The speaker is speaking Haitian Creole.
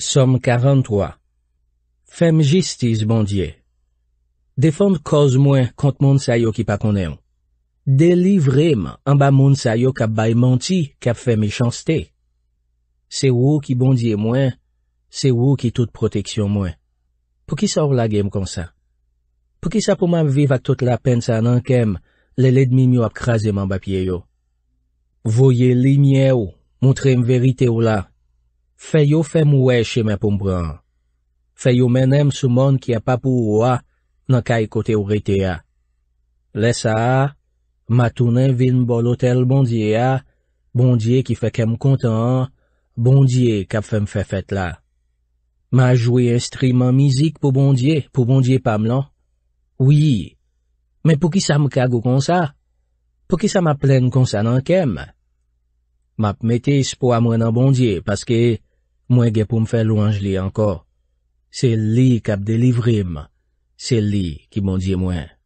SOM 43 FEM JISTIZ BANDIYE DEFONDE KOZ MOIN KONT MONT SA YO KIPA KONEN DE LIVREM AN BA MONT SA YO KAP BAI MANTI KAP FEM ECHANSTE SE WOU KI BANDIYE MOIN, SE WOU KI TOUTE PROTEKSYON MOIN POU KI SA ORLA GEM KONSA? POU KI SA POU MAM VIVE AK TOUTE LA PENSA AN ANKEM, LE LEDMIM YO APKRAZEM AN BA PIEYO? VOYE LIMYE OU, MONTREM VERITE OU LA Fèyo fèm wè chè mè pou mbran. Fèyo menèm sou mon ki apapou wè nan kaj kote ou rete ya. Lè sa, ma tounen vin bol otel bondye ya, bondye ki fè kem kontan, bondye kap fèm fè fèt la. Ma jwè estri man mizik pou bondye, pou bondye pam lan. Oui, men pou ki sa m kagou kon sa? Pou ki sa ma plèn kon sa nan kem? Map metè ispo amwen nan bondye, paske... Mwen gen pou m fè louan j li anko. Se li kap delivrim. Se li ki moun diye mwen.